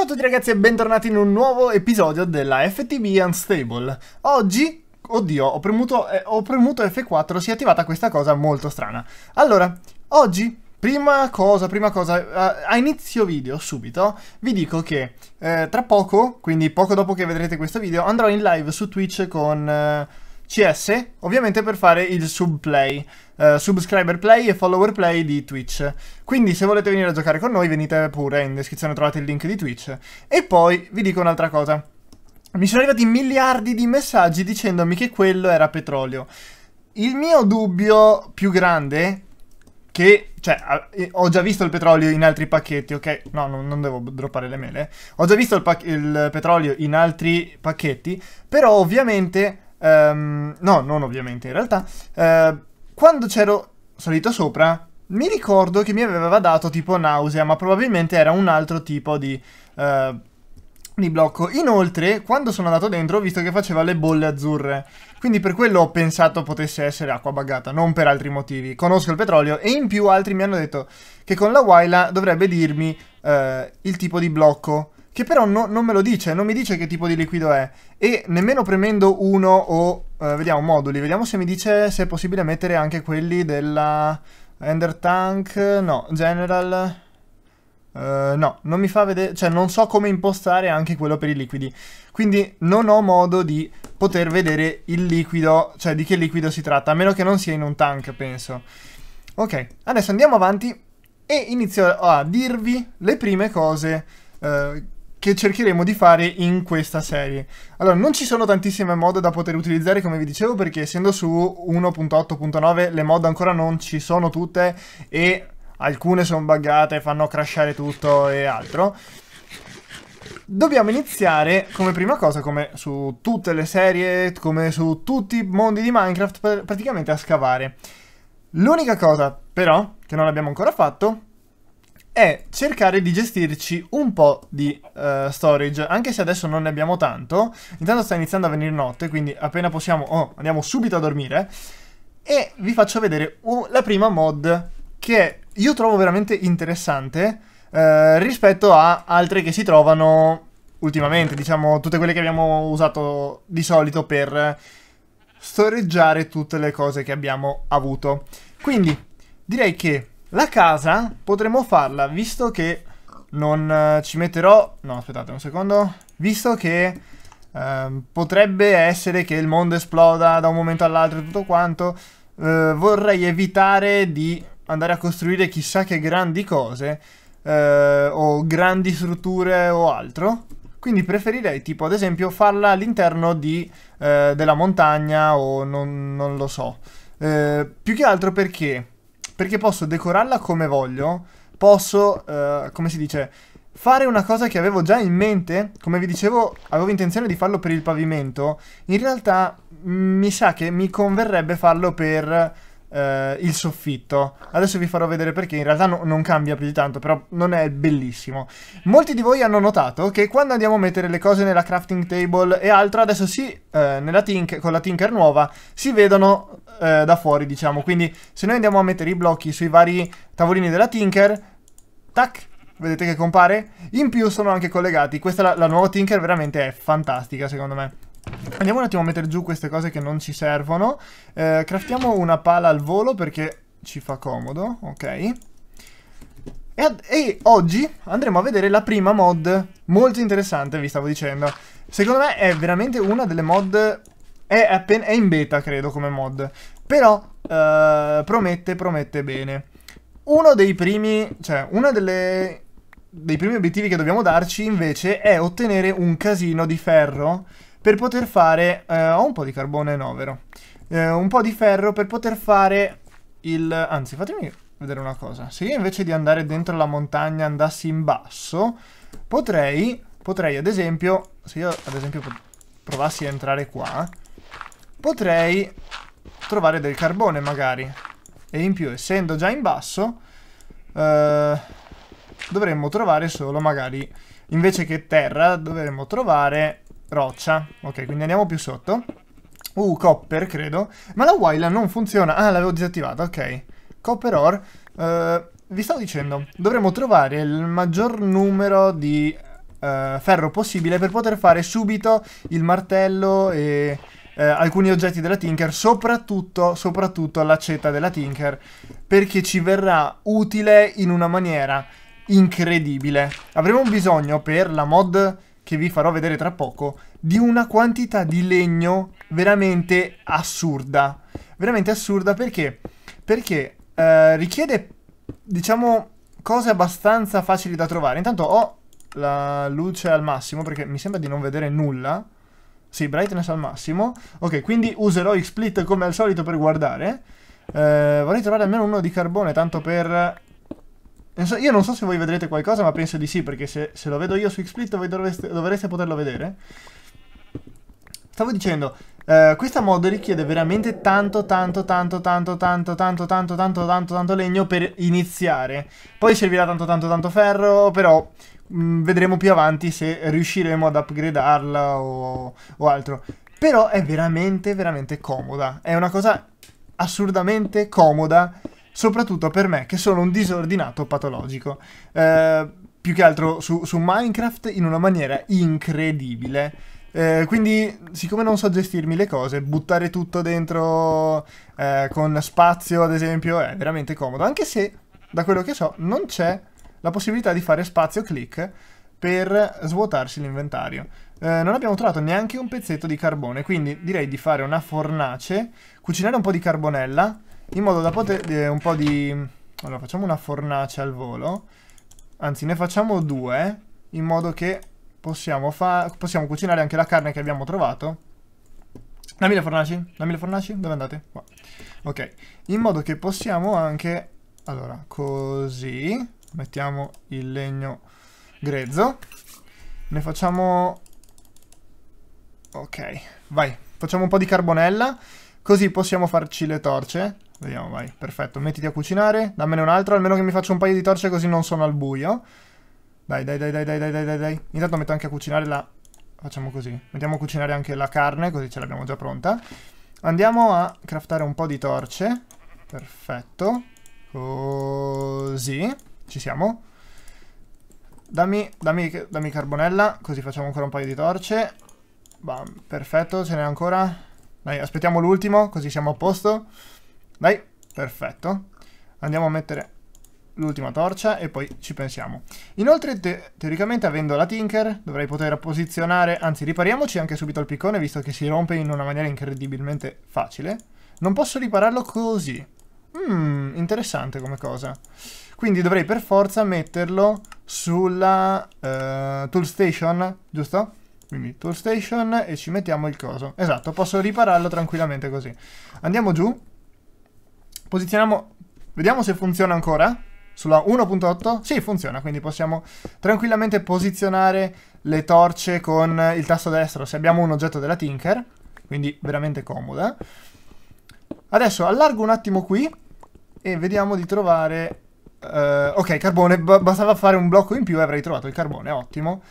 Ciao a tutti ragazzi e bentornati in un nuovo episodio della FTB Unstable. Oggi, oddio, ho premuto, eh, ho premuto F4, si è attivata questa cosa molto strana. Allora, oggi Prima cosa, prima cosa, eh, a inizio video subito vi dico che eh, tra poco, quindi poco dopo che vedrete questo video, andrò in live su Twitch con... Eh CS, ovviamente per fare il subplay, eh, subscriber play e follower play di Twitch. Quindi se volete venire a giocare con noi venite pure, in descrizione trovate il link di Twitch. E poi vi dico un'altra cosa. Mi sono arrivati miliardi di messaggi dicendomi che quello era petrolio. Il mio dubbio più grande, che, cioè, ho già visto il petrolio in altri pacchetti, ok? No, non, non devo droppare le mele. Ho già visto il, il petrolio in altri pacchetti, però ovviamente Um, no, non ovviamente in realtà. Uh, quando c'ero salito sopra, mi ricordo che mi aveva dato tipo nausea, ma probabilmente era un altro tipo di, uh, di blocco. Inoltre, quando sono andato dentro, ho visto che faceva le bolle azzurre. Quindi per quello ho pensato potesse essere acqua bagata, non per altri motivi. Conosco il petrolio e in più altri mi hanno detto che con la Waila dovrebbe dirmi uh, il tipo di blocco che però no, non me lo dice, non mi dice che tipo di liquido è. E nemmeno premendo uno o, eh, vediamo, moduli, vediamo se mi dice se è possibile mettere anche quelli della Ender Tank, no, General... Uh, no, non mi fa vedere, cioè non so come impostare anche quello per i liquidi. Quindi non ho modo di poter vedere il liquido, cioè di che liquido si tratta, a meno che non sia in un tank, penso. Ok, adesso andiamo avanti e inizio a dirvi le prime cose uh, che cercheremo di fare in questa serie. Allora, non ci sono tantissime mod da poter utilizzare, come vi dicevo, perché essendo su 1.8.9 le mod ancora non ci sono tutte e alcune sono buggate, fanno crashare tutto e altro. Dobbiamo iniziare come prima cosa, come su tutte le serie, come su tutti i mondi di Minecraft, praticamente a scavare. L'unica cosa, però, che non abbiamo ancora fatto è cercare di gestirci un po' di uh, storage, anche se adesso non ne abbiamo tanto. Intanto sta iniziando a venire notte, quindi appena possiamo oh, andiamo subito a dormire. E vi faccio vedere uh, la prima mod che io trovo veramente interessante uh, rispetto a altre che si trovano ultimamente, diciamo tutte quelle che abbiamo usato di solito per storeggiare tutte le cose che abbiamo avuto. Quindi direi che la casa potremmo farla, visto che non eh, ci metterò... No, aspettate un secondo. Visto che eh, potrebbe essere che il mondo esploda da un momento all'altro e tutto quanto, eh, vorrei evitare di andare a costruire chissà che grandi cose eh, o grandi strutture o altro. Quindi preferirei tipo ad esempio farla all'interno eh, della montagna o non, non lo so. Eh, più che altro perché perché posso decorarla come voglio, posso, uh, come si dice, fare una cosa che avevo già in mente, come vi dicevo avevo intenzione di farlo per il pavimento, in realtà mm, mi sa che mi converrebbe farlo per eh, il soffitto. Adesso vi farò vedere perché in realtà no, non cambia più di tanto, però non è bellissimo. Molti di voi hanno notato che quando andiamo a mettere le cose nella crafting table e altro, adesso sì, eh, tink, con la tinker nuova, si vedono eh, da fuori, diciamo. Quindi se noi andiamo a mettere i blocchi sui vari tavolini della tinker, tac, vedete che compare? In più sono anche collegati. Questa la, la nuova Tinker veramente è fantastica, secondo me. Andiamo un attimo a mettere giù queste cose che non ci servono. Eh, craftiamo una pala al volo perché ci fa comodo, ok? E, e, oggi andremo a vedere la prima mod, molto interessante vi stavo dicendo. Secondo me è veramente una delle mod, è, appena, è in beta credo come mod, però eh, promette, promette bene. Uno dei primi, cioè una delle, dei primi obiettivi che dobbiamo darci invece è ottenere un casino di ferro per poter fare... Eh, ho un po' di carbone no, vero? Eh, un po' di ferro per poter fare il... Anzi, fatemi vedere una cosa. Se io invece di andare dentro la montagna andassi in basso, potrei, potrei ad esempio... Se io ad esempio provassi a entrare qua, potrei trovare del carbone magari. E in più, essendo già in basso, eh, dovremmo trovare solo magari... Invece che terra, dovremmo trovare roccia. Ok, quindi andiamo più sotto. Uh, copper, credo. Ma la while non funziona. Ah, l'avevo disattivata, ok. Copper ore. Uh, vi stavo dicendo, dovremmo trovare il maggior numero di uh, ferro possibile per poter fare subito il martello e uh, alcuni oggetti della Tinker, soprattutto, soprattutto l'accetta della Tinker, perché ci verrà utile in una maniera incredibile. Avremo bisogno per la mod che vi farò vedere tra poco, di una quantità di legno veramente assurda. Veramente assurda perché? Perché eh, richiede, diciamo, cose abbastanza facili da trovare. Intanto ho la luce al massimo perché mi sembra di non vedere nulla. Sì, brightness al massimo. Ok, quindi userò X-Split come al solito per guardare. Eh, vorrei trovare almeno uno di carbone, tanto per io non so se voi vedrete qualcosa, ma penso di sì, perché se, se lo vedo io su XSplit dovreste, dovreste poterlo vedere. Stavo dicendo, Uh, questa mod richiede veramente tanto, tanto, tanto, tanto, tanto, tanto, tanto, tanto, tanto, tanto legno per iniziare. Poi servirà tanto, tanto, tanto ferro, però mh, mm, vedremo più avanti se riusciremo ad upgradarla o, o altro. Però è veramente, veramente comoda. È una cosa assurdamente comoda soprattutto per me che sono un disordinato patologico. Eh, più che altro su, su, Minecraft in una maniera incredibile. Eh, quindi, siccome non so gestirmi le cose, buttare tutto dentro eh, con spazio, ad esempio, è veramente comodo. Anche se, da quello che so, non c'è la possibilità di fare spazio click per svuotarsi l'inventario. Eh, non abbiamo trovato neanche un pezzetto di carbone, quindi direi di fare una fornace, cucinare un po' di carbonella, in modo da poter eh, un po' di... Allora, facciamo una fornace al volo, anzi ne facciamo due, in modo che possiamo, fa... possiamo cucinare anche la carne che abbiamo trovato. Dammi le fornaci, dammi le fornaci, dove andate? Qua. Ok, in modo che possiamo anche... Allora, così, mettiamo il legno grezzo, ne facciamo... Ok, vai, facciamo un po' di carbonella, così possiamo farci le torce Vediamo, vai, perfetto. Mettiti a cucinare, dammene un altro, almeno che mi faccio un paio di torce così non sono al buio. Dai, dai, dai, dai, dai, dai, dai, dai. Intanto metto anche a cucinare la... Facciamo così. Mettiamo a cucinare anche la carne, così ce l'abbiamo già pronta. Andiamo a craftare un po' di torce. Perfetto. Così. Ci siamo. Dammi, dammi, dammi carbonella, così facciamo ancora un paio di torce. Bam, perfetto, ce n'è ancora. Dai, aspettiamo l'ultimo, così siamo a posto. Dai, perfetto. Andiamo a mettere l'ultima torcia e poi ci pensiamo. Inoltre, te teoricamente, avendo la Tinker, dovrei poter posizionare... Anzi, ripariamoci anche subito al piccone, visto che si rompe in una maniera incredibilmente facile. Non posso ripararlo così. Mmm, interessante come cosa. Quindi dovrei per forza metterlo sulla uh, tool station, giusto? Quindi tool station e ci mettiamo il coso. Esatto, posso ripararlo tranquillamente così. Andiamo giù Posizioniamo... Vediamo se funziona ancora. Sulla 1.8? Sì, funziona, quindi possiamo tranquillamente posizionare le torce con il tasto destro se abbiamo un oggetto della Tinker, quindi veramente comoda. Adesso allargo un attimo qui e vediamo di trovare... Uh, ok, carbone, B bastava fare un blocco in più e avrei trovato il carbone, ottimo.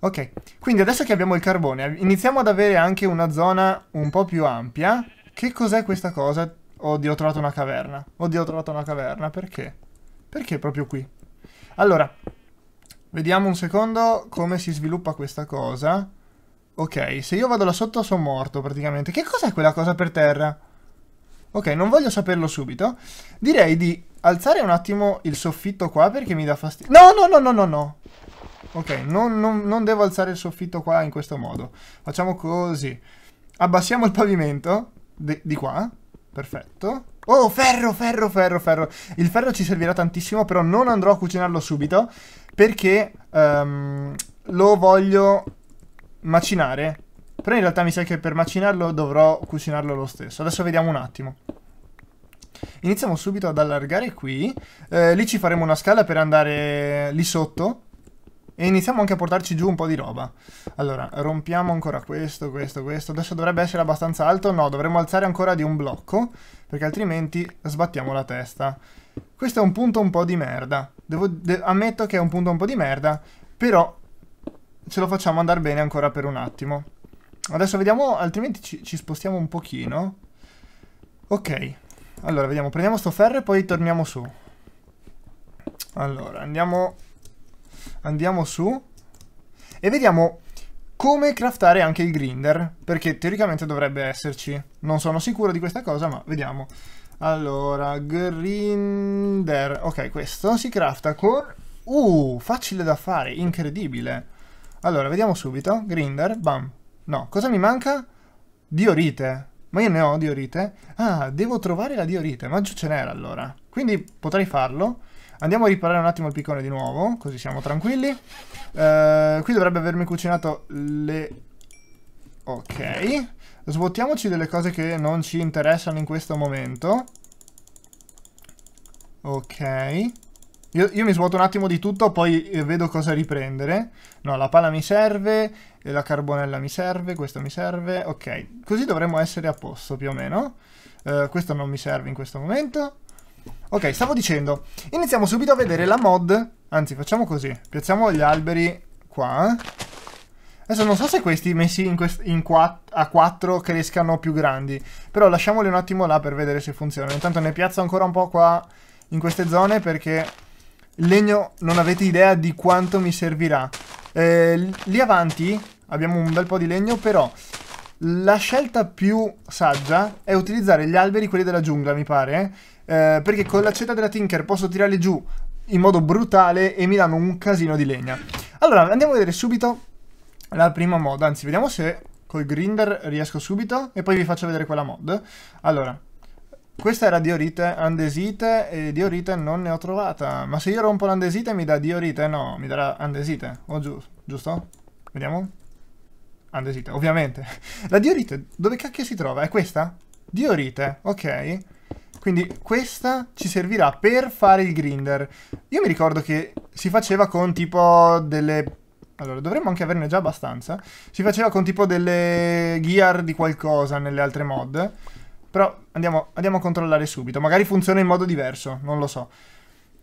Ok, quindi adesso che abbiamo il carbone, iniziamo ad avere anche una zona un po' più ampia. Che cos'è questa cosa? Oddio, ho trovato una caverna. Oddio, ho trovato una caverna. Perché? Perché proprio qui? Allora, vediamo un secondo come si sviluppa questa cosa. Ok, se io vado là sotto sono morto praticamente. Che cos'è quella cosa per terra? Ok, non voglio saperlo subito. Direi di alzare un attimo il soffitto qua perché mi dà fastidio. No, no, no, no, no, no. Ok, non, non, non, devo alzare il soffitto qua in questo modo. Facciamo così. Abbassiamo il pavimento di qua Perfetto. Oh, ferro, ferro, ferro, ferro. Il ferro ci servirà tantissimo, però non andrò a cucinarlo subito perché um, lo voglio macinare. Però in realtà mi sa che per macinarlo dovrò cucinarlo lo stesso. Adesso vediamo un attimo. Iniziamo subito ad allargare qui. Eh, lì ci faremo una scala per andare lì sotto e iniziamo anche a portarci giù un po' di roba. Allora, rompiamo ancora questo, questo, questo. Adesso dovrebbe essere abbastanza alto. No, dovremmo alzare ancora di un blocco, perché altrimenti sbattiamo la testa. Questo è un punto un po' di merda. Devo, de ammetto che è un punto un po' di merda, però ce lo facciamo andare bene ancora per un attimo. Adesso vediamo, altrimenti ci, ci spostiamo un pochino. Ok, allora vediamo, prendiamo sto ferro e poi torniamo su. Allora, andiamo andiamo su e vediamo come craftare anche il grinder, perché teoricamente dovrebbe esserci. Non sono sicuro di questa cosa, ma vediamo. Allora, grinder, ok, questo si crafta con... Uh, facile da fare, incredibile. Allora, vediamo subito, grinder, bam. No, cosa mi manca? Diorite. Ma io ne ho diorite? Ah, devo trovare la diorite, ma giù ce n'era allora. Quindi potrei farlo Andiamo a riparare un attimo il piccone di nuovo, così siamo tranquilli. Uh, qui dovrebbe avermi cucinato le... Ok. Svuotiamoci delle cose che non ci interessano in questo momento. Ok. Io, io, mi svuoto un attimo di tutto, poi eh, vedo cosa riprendere. No, la pala mi serve, eh, la carbonella mi serve, questo mi serve. Ok, così dovremmo essere a posto più o meno. Uh, questo non mi serve in questo momento. Ok, stavo dicendo, iniziamo subito a vedere la mod, anzi facciamo così, piazziamo gli alberi qua. Adesso non so se questi messi in quest in a 4 crescano più grandi, però lasciamoli un attimo là per vedere se funzionano. Intanto ne piazzo ancora un po' qua in queste zone perché il legno non avete idea di quanto mi servirà. Eh, lì avanti abbiamo un bel po' di legno, però la scelta più saggia è utilizzare gli alberi, quelli della giungla mi pare, eh, perché con l'accetta della Tinker posso tirarli giù in modo brutale e mi danno un casino di legna. Allora, andiamo a vedere subito la prima mod, anzi vediamo se col grinder riesco subito e poi vi faccio vedere quella mod. Allora, questa era diorite, andesite e diorite non ne ho trovata, ma se io rompo l'andesite mi dà diorite? No, mi darà andesite, o giu giusto? Vediamo. Andesite, ovviamente. La diorite dove cacchio si trova? È questa? Diorite, ok. Quindi questa ci servirà per fare il grinder. Io mi ricordo che si faceva con tipo delle... Allora, dovremmo anche averne già abbastanza. Si faceva con tipo delle gear di qualcosa nelle altre mod. Però andiamo, andiamo a controllare subito. Magari funziona in modo diverso, non lo so.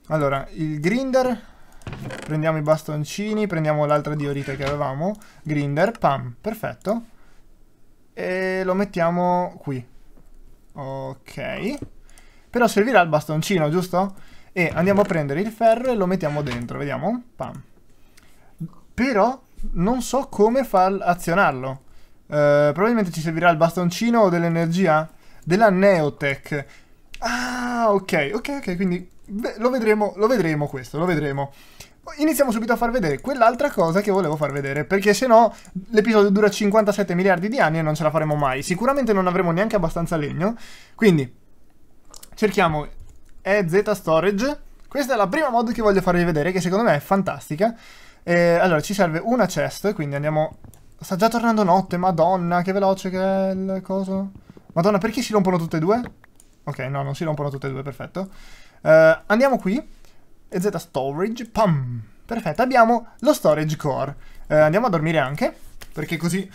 Allora, il grinder... Prendiamo i bastoncini, prendiamo l'altra diorite che avevamo. Grinder, pam, perfetto. E lo mettiamo qui. Ok. Però servirà il bastoncino, giusto? E andiamo a prendere il ferro e lo mettiamo dentro, vediamo. Pam. Però non so come far azionarlo. Eh, probabilmente ci servirà il bastoncino o dell'energia della Neotech. Ah, ok, ok, ok, quindi lo vedremo, lo vedremo questo, lo vedremo. Iniziamo subito a far vedere quell'altra cosa che volevo far vedere, perché se no l'episodio dura 57 miliardi di anni e non ce la faremo mai. Sicuramente non avremo neanche abbastanza legno, quindi cerchiamo EZ Storage. Questa è la prima mod che voglio farvi vedere, che secondo me è fantastica. Eh, allora, ci serve una chest, quindi andiamo... Sta già tornando notte, madonna, che veloce che è il coso. Madonna, perché si rompono tutte e due? Ok, no, non si rompono tutte e due, perfetto. Eh, andiamo qui. EZ Storage, pam! Perfetto, abbiamo lo storage core. Eh, andiamo a dormire anche, perché così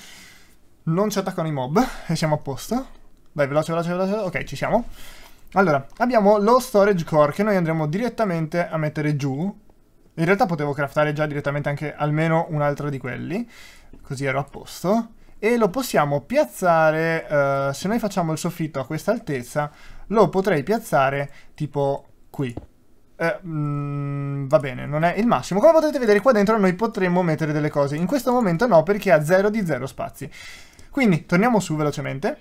non ci attaccano i mob e siamo a posto. Dai, veloce, veloce, veloce. Ok, ci siamo. Allora, abbiamo lo storage core che noi andremo direttamente a mettere giù. In realtà potevo craftare già direttamente anche almeno un altro di quelli, così ero a posto. E lo possiamo piazzare, eh, se noi facciamo il soffitto a questa altezza, lo potrei piazzare tipo qui. Eh, mh, mm, va bene, non è il massimo. Come potete vedere qua dentro noi potremmo mettere delle cose. In questo momento no, perché ha 0 di 0 spazi. Quindi torniamo su velocemente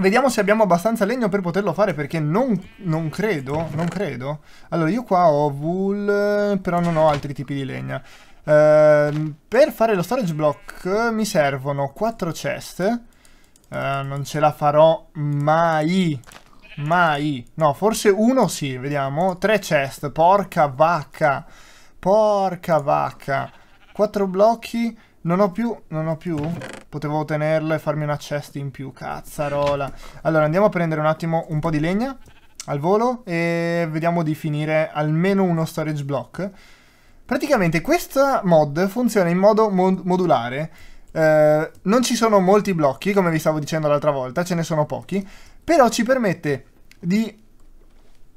Vediamo se abbiamo abbastanza legno per poterlo fare perché non, non, credo, non credo. Allora io qua ho wool, però non ho altri tipi di legna. Uh, per fare lo storage block mi servono 4 chest. Uh, non ce la farò mai. Mai. No, forse uno sì, vediamo. 3 chest, porca vacca. Porca vacca. 4 blocchi. Non ho più, non ho più. Potevo tenerle e farmi una chest in più, cazzarola. Allora, andiamo a prendere un attimo un po' di legna al volo e vediamo di finire almeno uno storage block. Praticamente questa mod funziona in modo mod modulare. Eh, non ci sono molti blocchi, come vi stavo dicendo l'altra volta, ce ne sono pochi, però ci permette di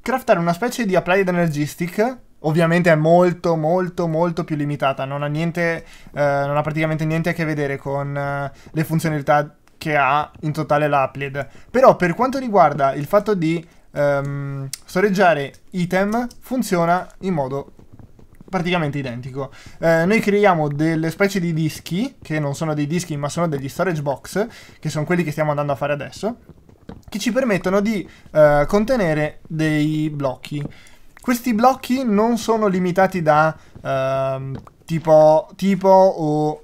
craftare una specie di Applied Energy Stick ovviamente è molto molto molto più limitata, non ha, niente, eh, non ha praticamente niente a che vedere con eh, le funzionalità che ha in totale l'applied Però per quanto riguarda il fatto di ehm, storeggiare item funziona in modo praticamente identico. Eh, noi creiamo delle specie di dischi, che non sono dei dischi ma sono degli storage box, che sono quelli che stiamo andando a fare adesso, che ci permettono di eh, contenere dei blocchi. Questi blocchi non sono limitati da ehm, tipo, tipo o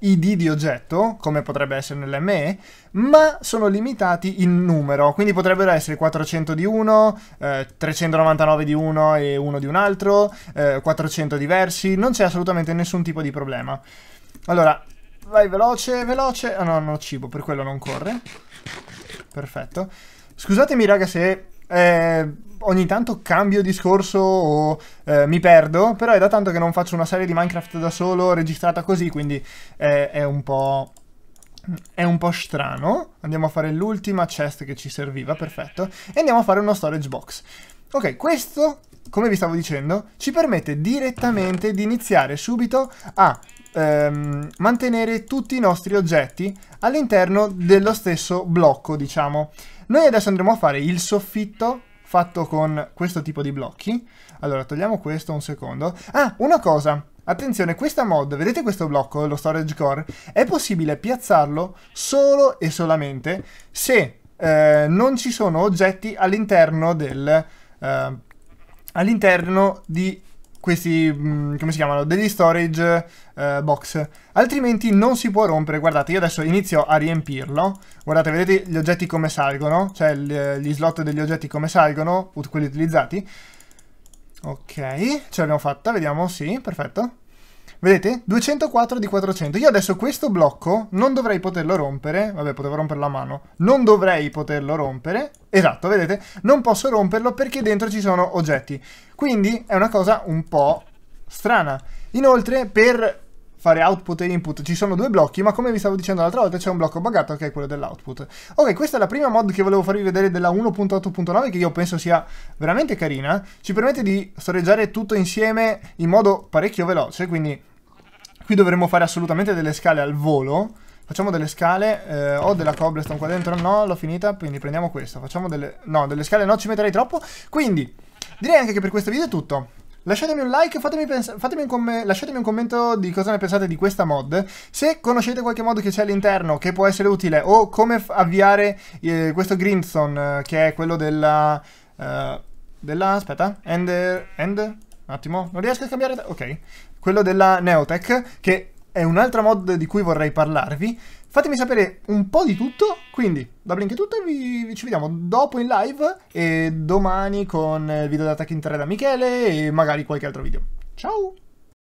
id di oggetto, come potrebbe essere nell'ME, ma sono limitati in numero, quindi potrebbero essere 400 di uno, eh, 399 di uno e uno di un altro, eh, 400 diversi, non c'è assolutamente nessun tipo di problema. Allora, vai veloce, veloce, ah no, non ho cibo, per quello non corre, perfetto. Scusatemi raga se eh, ogni tanto cambio discorso o eh, mi perdo, però è da tanto che non faccio una serie di Minecraft da solo registrata così, quindi eh, è un po'... È un po' strano. Andiamo a fare l'ultima chest che ci serviva, perfetto. E andiamo a fare uno storage box. Ok, questo, come vi stavo dicendo, ci permette direttamente di iniziare subito a ehm, mantenere tutti i nostri oggetti all'interno dello stesso blocco, diciamo. Noi adesso andremo a fare il soffitto fatto con questo tipo di blocchi. Allora, togliamo questo un secondo. Ah, una cosa! Attenzione, questa mod, vedete questo blocco, lo storage core, è possibile piazzarlo solo e solamente se eh, non ci sono oggetti all'interno del... Eh, all'interno di questi, mm, come si chiamano, degli storage eh, box, altrimenti non si può rompere, guardate, io adesso inizio a riempirlo, guardate, vedete gli oggetti come salgono, cioè gli slot degli oggetti come salgono, quelli utilizzati, ok, ce l'abbiamo fatta, vediamo, sì, perfetto, Vedete? 204 di 400. Io adesso questo blocco non dovrei poterlo rompere. Vabbè, potevo rompere la mano. Non dovrei poterlo rompere. Esatto, vedete? Non posso romperlo perché dentro ci sono oggetti. Quindi è una cosa un po' strana. Inoltre, per fare output e input ci sono due blocchi, ma come vi stavo dicendo l'altra volta c'è un blocco buggato che è quello dell'output. Ok, questa è la prima mod che volevo farvi vedere della 1.8.9 che io penso sia veramente carina, ci permette di storeggiare tutto insieme in modo parecchio veloce, quindi qui dovremmo fare assolutamente delle scale al volo, facciamo delle scale, eh, ho della cobblestone qua dentro, no, l'ho finita, quindi prendiamo questa, facciamo delle, no, delle scale no, ci metterei troppo, quindi direi anche che per questo video è tutto. Lasciatemi un like, fatemi, fatemi un com- lasciatemi un commento di cosa ne pensate di questa mod. Se conoscete qualche mod che c'è all'interno che può essere utile o come avviare eh, questo Grimstone, eh, che è quello della... Eh, della... aspetta, Ender... End? Un attimo, non riesco a cambiare... ok. Quello della Neotech, che è un'altra mod di cui vorrei parlarvi. Fatemi sapere un po' di tutto, quindi da Blink è tutto e vi, vi ci vediamo dopo in live e domani con il video di Attack in 3 da Michele e magari qualche altro video. Ciao!